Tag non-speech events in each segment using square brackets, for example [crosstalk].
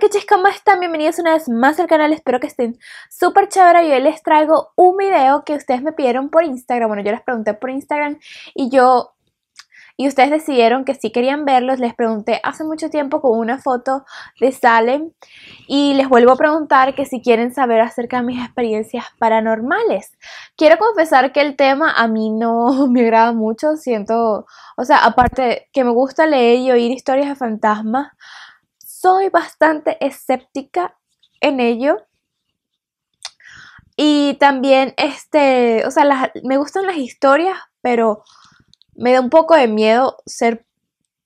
qué chicas ¿cómo están? Bienvenidos una vez más al canal, espero que estén súper chévere. Yo hoy les traigo un video que ustedes me pidieron por Instagram, bueno, yo les pregunté por Instagram y yo... Y ustedes decidieron que sí querían verlos, les pregunté hace mucho tiempo con una foto de Salem y les vuelvo a preguntar que si quieren saber acerca de mis experiencias paranormales. Quiero confesar que el tema a mí no [laughs] me agrada mucho, siento, o sea, aparte que me gusta leer y oír historias de fantasmas, soy bastante escéptica en ello. Y también, este, o sea, me gustan las historias, pero me da un poco de miedo ser,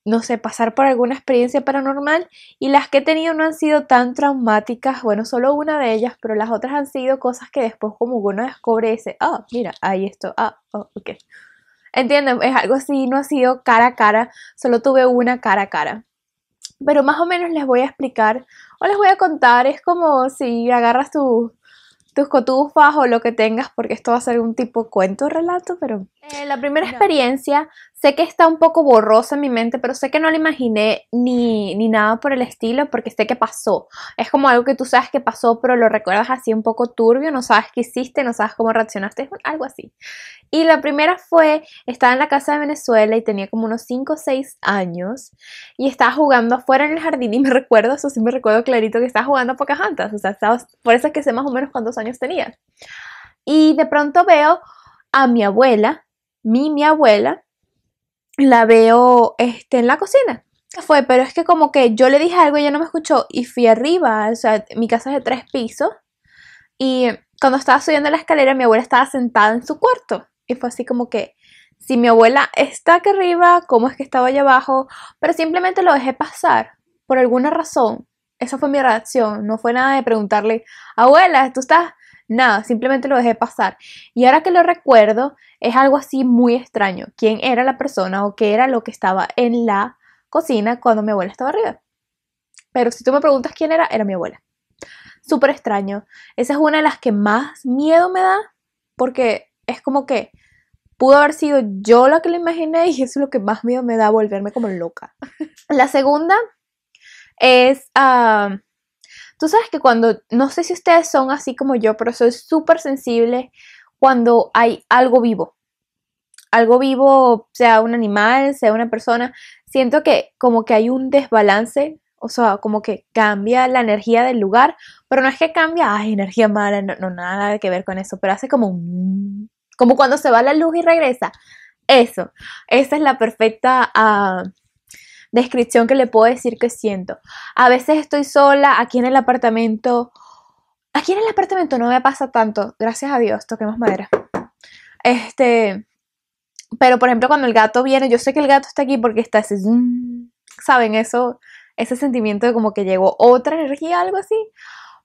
no sé, pasar por alguna experiencia paranormal. Y las que he tenido no han sido tan traumáticas, bueno, solo una de ellas, pero las otras han sido cosas que después como uno descubre y dice, ah, mira, ahí esto, ah, oh, Entienden, es algo así, no ha sido cara a cara, solo tuve una cara a cara pero más o menos les voy a explicar o les voy a contar. Es como si agarras tus cotufas o lo que tengas, porque esto va a ser un tipo cuento relato, pero eh, la primera experiencia Sé que está un poco borrosa en mi mente, pero sé que no la imaginé ni, nada por el estilo, porque sé que pasó. Es como algo que tú sabes que pasó, pero lo recuerdas así un poco turbio, no sabes qué hiciste, no sabes cómo reaccionaste, algo así. Y la primera fue, estaba en la casa de Venezuela y tenía como unos 5 o 6 años y estaba jugando afuera en el jardín y me [laughs] recuerdo, eso sí me recuerdo clarito que estaba jugando a Pocahontas, o sea, por eso es que sé más o menos cuántos años tenía. Y de pronto veo a mi abuela, mi, mi abuela, la veo este, en la cocina. fue? Pero es que como que yo le dije algo y ella no me escuchó y fui arriba, o sea, mi casa es de tres pisos y cuando estaba subiendo la escalera mi abuela estaba sentada en su cuarto y fue así como que si mi abuela está aquí arriba, ¿cómo es que estaba allá abajo? Pero simplemente lo dejé pasar por alguna razón. Esa fue mi reacción, no fue nada de preguntarle, abuela, ¿tú estás? Nada, simplemente lo dejé pasar. Y ahora que lo recuerdo, es algo así muy extraño. ¿Quién era la persona o qué era lo que estaba en la cocina cuando mi abuela estaba arriba? Pero si tú me preguntas quién era, era mi abuela. Súper extraño. Esa es una de las que más miedo me da porque es como que pudo haber sido yo la que la imaginé y eso es lo que más miedo me da, volverme como loca. [laughs] la segunda es... Ah, tú sabes que cuando, no sé si ustedes son así como yo, pero soy súper sensible cuando hay algo vivo algo vivo, sea un animal, sea una persona, siento que como que hay un desbalance, o sea, como que cambia la energía del lugar, pero no es que cambia, ay, energía mala, no, no nada que ver con eso, pero hace como un... como cuando se va la luz y regresa. Eso, esa es la perfecta... Ah, descripción que le puedo decir que siento. A veces estoy sola aquí en el apartamento. Aquí en el apartamento no me pasa tanto, gracias a Dios, toquemos madera. Este, pero por ejemplo, cuando el gato viene, yo sé que el gato está aquí porque está ese ¿saben? Eso, ese sentimiento de como que llegó otra energía, algo así.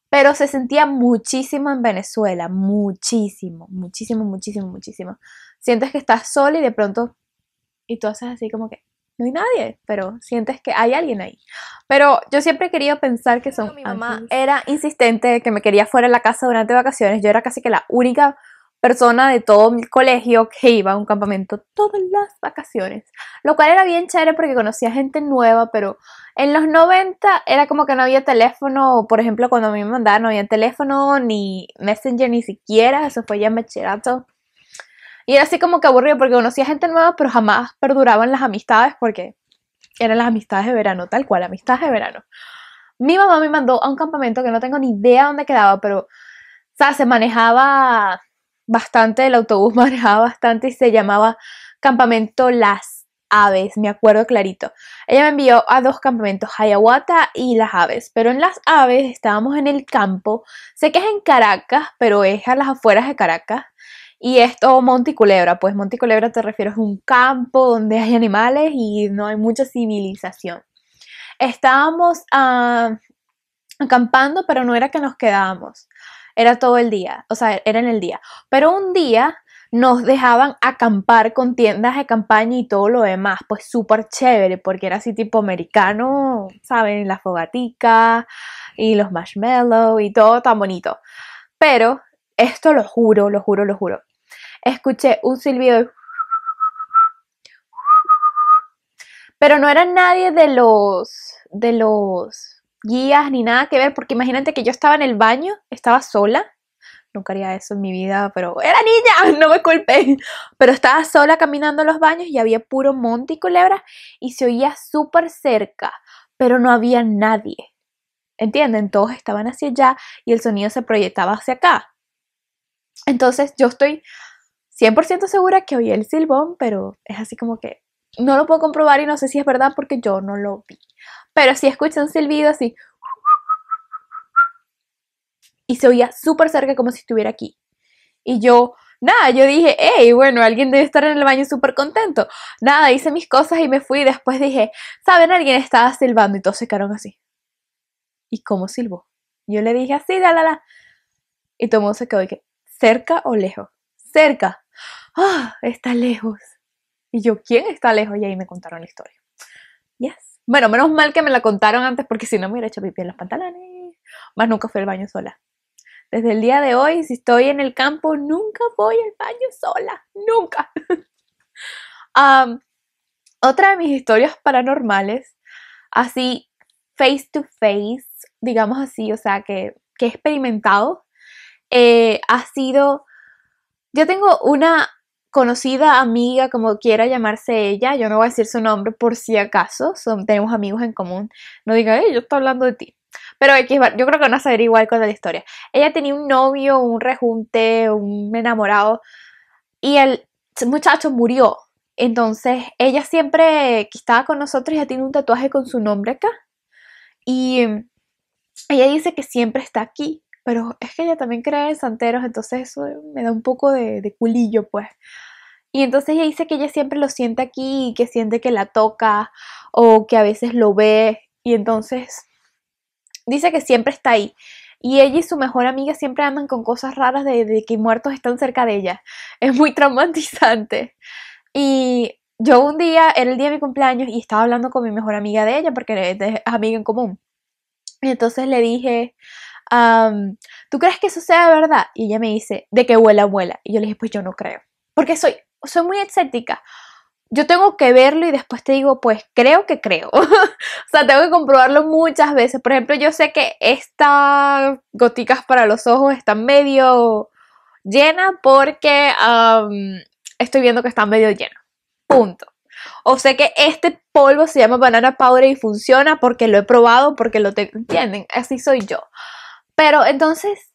Pero se sentía muchísimo en Venezuela, muchísimo, muchísimo, muchísimo, muchísimo. Sientes que estás sola y de pronto, y tú haces así como que, no hay nadie, pero sientes que hay alguien ahí. Pero yo siempre he querido pensar que son... Mi mamá era insistente, que me quería fuera de la casa durante vacaciones. Yo era casi que la única persona de todo mi colegio que iba a un campamento todas las vacaciones, lo cual era bien chévere porque conocía gente nueva, pero en los 90 era como que no había teléfono, por ejemplo, cuando me mandaban no había teléfono ni Messenger ni siquiera, eso fue ya en Y era así como que aburrido porque conocía gente nueva, pero jamás perduraban las amistades porque eran las amistades de verano, tal cual, amistades de verano. Mi mamá me mandó a un campamento que no tengo ni idea dónde quedaba, pero, o sea, se manejaba bastante, el autobús [laughs] manejaba bastante y se llamaba Campamento Las Aves, me acuerdo clarito. Ella me envió a dos campamentos, Hayawata y Las Aves, pero en Las Aves estábamos en el campo, sé que es en Caracas, pero es a las afueras de Caracas. Y esto, Monte Culebra, pues Monte Culebra te refieres a un campo donde hay animales y no hay mucha civilización. Estábamos ah, acampando, pero no era que nos quedábamos era todo el día, o sea, era en el día. Pero un día nos dejaban acampar con tiendas de campaña y todo lo demás, pues súper chévere, porque era así tipo americano, ¿saben? La fogatica y los marshmallows y todo tan bonito. Pero esto lo juro, lo juro, lo juro. Escuché un silbido Pero no era nadie de los, de los guías ni nada que ver, porque imagínate que yo estaba en el baño, estaba sola, nunca haría eso en mi vida, pero era niña, [laughs] no me culpé, pero estaba sola caminando a los baños y había puro monte y culebras y se oía súper cerca, pero no había nadie. ¿Entienden? Todos estaban hacia allá y el sonido se proyectaba hacia acá. Entonces yo estoy 100% segura que oí el silbón, pero es así como que no lo puedo comprobar y no sé si es verdad porque yo no lo vi pero si escuchan silbido así. Y se oía súper cerca como si estuviera aquí. Y yo, nada, yo dije, hey, bueno, alguien debe estar en el baño súper contento. Nada, hice mis cosas y me fui. después dije, ¿saben? Alguien estaba silbando y todos se quedaron así. ¿Y cómo silbó? Yo le dije así, la, la, la. Y todo se quedó y que, ¿cerca o lejos? Cerca. Ah, está lejos. Y yo, ¿quién está lejos? Y ahí me contaron la historia. Yes. Bueno, menos mal que me la contaron antes porque si no me hubiera hecho pipí en los pantalones. Más nunca fui al baño sola. Desde el día de hoy, si estoy en el campo, nunca voy al baño sola. Nunca. [laughs] otra de mis historias paranormales, así face to face, digamos así, o sea, que, que he experimentado, eh, ha sido... Yo tengo una conocida, amiga, como quiera llamarse ella, yo no voy a decir su nombre por si acaso, son, tenemos amigos en común, no digan, hey, yo estoy hablando de ti. Pero yo creo que van a saber igual con la historia. Ella tenía un novio, un rejunte, un enamorado, y el muchacho murió. Entonces, ella siempre que estaba con nosotros, ya tiene un tatuaje con su nombre acá. Y ella dice que siempre está aquí, pero es que ella también cree en santeros, entonces eso me da un poco de, culillo, pues. Y entonces ella dice que ella siempre lo siente aquí, que siente que la toca o que a veces lo ve. Y entonces dice que siempre está ahí. Y ella y su mejor amiga siempre andan con cosas raras de, de que muertos están cerca de ella. [laughs] Es muy traumatizante. Y yo un día, era el día de mi cumpleaños y estaba hablando con mi mejor amiga de ella porque es amiga en común. Y entonces le dije, ¿tú crees que eso sea verdad? Y ella me dice, de que vuela, vuela. Y yo le dije, pues yo no creo, porque soy, soy muy escéptica. Yo tengo que verlo y después te digo, pues creo que creo. [laughs] o sea, tengo que comprobarlo muchas veces. Por ejemplo, yo sé que estas goticas para los ojos están medio llena porque estoy viendo que están medio llenas Punto. O sé que este polvo se llama banana powder y funciona porque lo he probado, porque lo te entienden. Así soy yo. Pero entonces,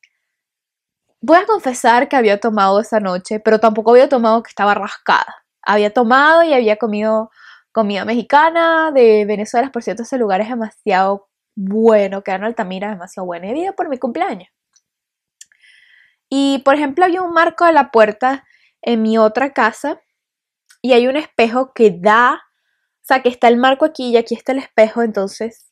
voy a confesar que había tomado esa noche, pero tampoco había tomado que estaba rascada. Había tomado y había comido comida mexicana de Venezuela, por cierto, ese lugar es demasiado bueno, que en Altamira demasiado buena. Y había por mi cumpleaños. Y por ejemplo, había un marco de la puerta en mi otra casa y hay un espejo que da, o sea, que está el marco aquí y aquí está el espejo, entonces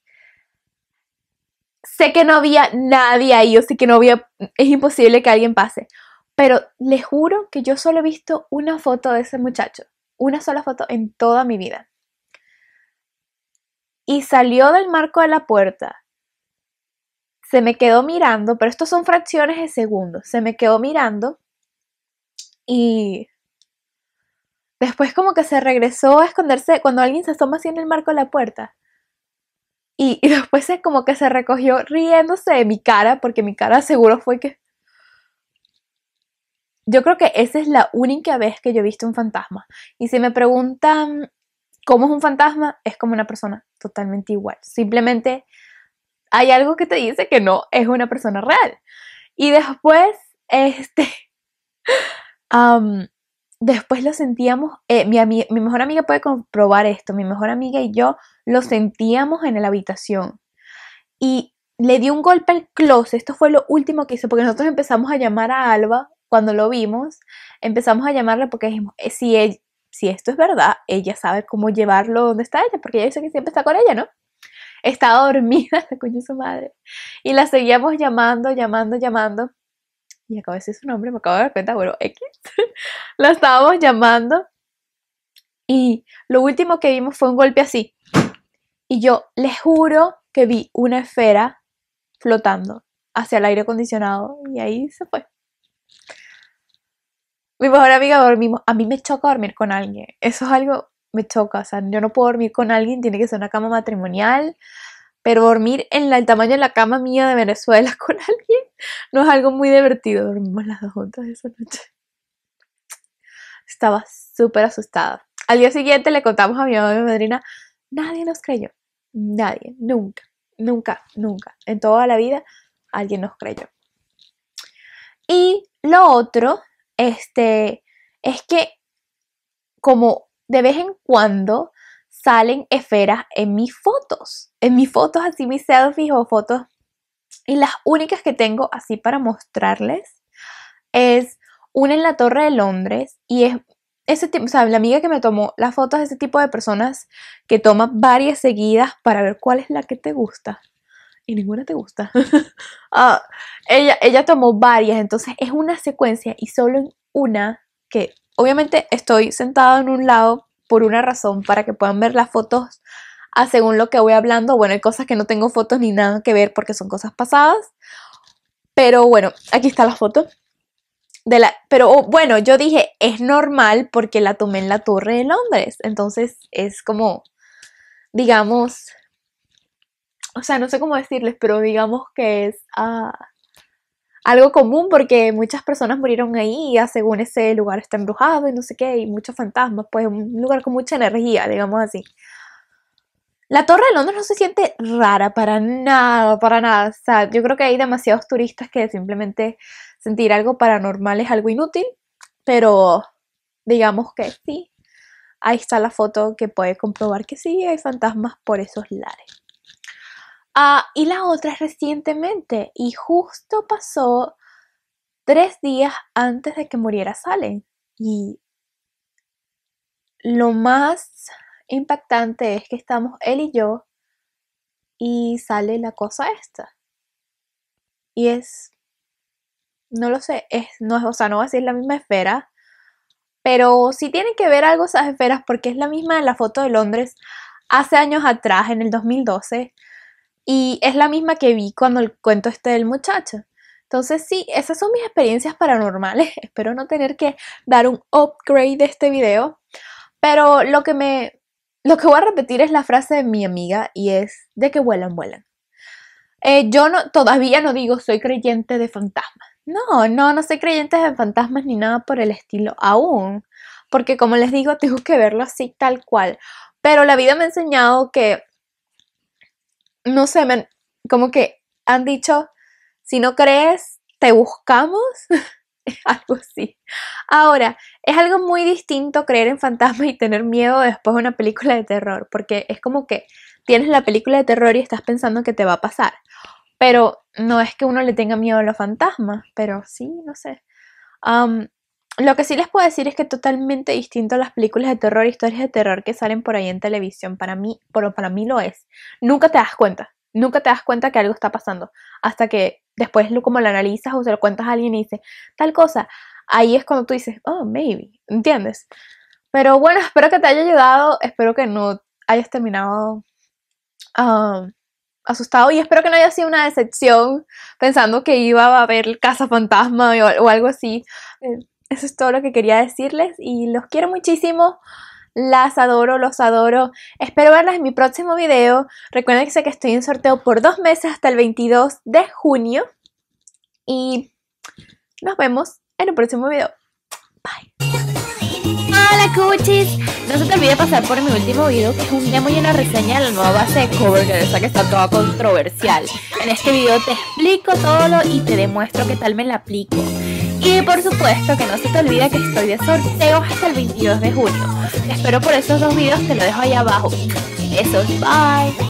sé que no había nadie ahí, yo sé que no había, es imposible que alguien pase, pero les juro que yo solo he visto una foto de ese muchacho, una sola foto en toda mi vida. Y salió del marco de la puerta, se me quedó mirando, pero esto son fracciones de segundos, se me quedó mirando y después como que se regresó a esconderse cuando alguien se asoma así en el marco de la puerta y, después es como que se recogió riéndose de mi cara, porque mi cara seguro fue que... Yo creo que esa es la única vez que yo he visto un fantasma. Y si me preguntan cómo es un fantasma, es como una persona totalmente igual. Simplemente hay algo que te dice que no es una persona real. Y después, este, [laughs] después lo sentíamos, eh, mi, mejor amiga puede comprobar esto, mi mejor amiga y yo lo sentíamos en la habitación. Y le dio un golpe al closet, esto fue lo último que hizo, porque nosotros empezamos a llamar a Alba cuando lo vimos, empezamos a llamarla porque dijimos, eh, si, esto es verdad, ella sabe cómo llevarlo donde está ella, porque ella dice que siempre está con ella, ¿no? Estaba dormida, [laughs] la coño su madre. Y la seguíamos llamando, llamando, llamando y acabo de decir su nombre, me acabo de dar cuenta, bueno, X, [laughs] la estábamos llamando y lo último que vimos fue un golpe así. Y yo les juro que vi una esfera flotando hacia el aire acondicionado y ahí se fue. Mi mejor amiga dormimos. A mí me choca dormir con alguien. Eso es algo, me choca. O sea, yo no puedo dormir con alguien. Tiene que ser una cama matrimonial. Pero dormir en el tamaño de la cama mía de Venezuela [laughs] con alguien no es algo muy divertido. Dormimos las dos juntas esa noche. Estaba súper asustada. Al día siguiente le contamos a mi mamá y madrina. Nadie nos creyó. Nadie. Nunca. Nunca. Nunca. En toda la vida alguien nos creyó. Y lo otro, este, es que como de vez en cuando salen esferas en mis fotos, en mis fotos así, mis selfies o fotos. Y las únicas que tengo así para mostrarles es una en la Torre de Londres y es ese tipo, o sea, la amiga que me tomó las fotos de ese tipo de personas que toma varias seguidas para ver cuál es la que te gusta. Y ninguna te gusta. [laughs] Ah, ella, ella tomó varias, entonces es una secuencia y solo en una que obviamente estoy sentada en un lado por una razón, para que puedan ver las fotos a según lo que voy hablando. Bueno, hay cosas que no tengo fotos ni nada que ver porque son cosas pasadas. Pero bueno, aquí está la foto. De la, pero oh, bueno, yo dije, es normal porque la tomé en la Torre de Londres. Entonces es como, digamos, o sea, no sé cómo decirles, pero digamos que es... Ah, algo común porque muchas personas murieron ahí, según ese lugar está embrujado y no sé qué, y muchos fantasmas, pues un lugar con mucha energía, digamos así. La Torre de Londres no se siente rara para nada, para nada. O sea, yo creo que hay demasiados turistas que simplemente sentir algo paranormal es algo inútil, pero digamos que sí. Ahí está la foto que puede comprobar que sí, hay fantasmas por esos lares. Ah, y la otra es recientemente y justo pasó tres días antes de que muriera Salen. Y lo más impactante es que estamos él y yo y sale la cosa esta. Y es, no lo sé, es, no es, o sea, no va a ser la misma esfera, pero si tienen que ver algo esas esferas porque es la misma de la foto de Londres hace años atrás, en el 2012. Y es la misma que vi cuando el cuento este del muchacho. Entonces sí, esas son mis experiencias paranormales. [laughs] Espero no tener que dar un upgrade de este video. Pero lo que me... Lo que voy a repetir es la frase de mi amiga y es de que vuelan, vuelan. Eh, yo no, todavía no digo soy creyente de fantasmas. No, no, no soy creyente de fantasmas ni nada por el estilo aún. Porque como les digo, tengo que verlo así tal cual. Pero la vida me ha enseñado que no sé, me, como que han dicho, si no crees, te buscamos. [laughs] algo así. Ahora, es algo muy distinto creer en fantasmas y tener miedo después de una película de terror, porque es como que tienes la película de terror y estás pensando que te va a pasar. Pero no es que uno le tenga miedo a los fantasmas, pero sí, no sé lo que sí les puedo decir es que totalmente distinto a las películas de terror, historias de terror que salen por ahí en televisión. Para mí, para mí lo es. Nunca te das cuenta. Nunca te das cuenta que algo está pasando. Hasta que después como lo analizas o se lo cuentas a alguien y dices, tal cosa. Ahí es cuando tú dices, oh, maybe. ¿Entiendes? Pero bueno, espero que te haya ayudado. Espero que no hayas terminado ah, asustado y espero que no haya sido una decepción pensando que iba a haber casa fantasma o algo así. Eh, eso es todo lo que quería decirles y los quiero muchísimo. Las adoro, los adoro. Espero verlas en mi próximo video. Recuerden que estoy en sorteo por dos meses hasta el 22 de junio. Y nos vemos en el próximo video. Bye. Hola cuchis. No se te olvide pasar por mi último video que es un demo y una reseña de la nueva base de Covergirl, esa que está toda controversial. En este video te explico todo y te demuestro qué tal me la aplico. Y por supuesto que no se te olvide que estoy de sorteo hasta el 22 de junio. Te espero por esos dos videos, te lo dejo ahí abajo. Besos, bye.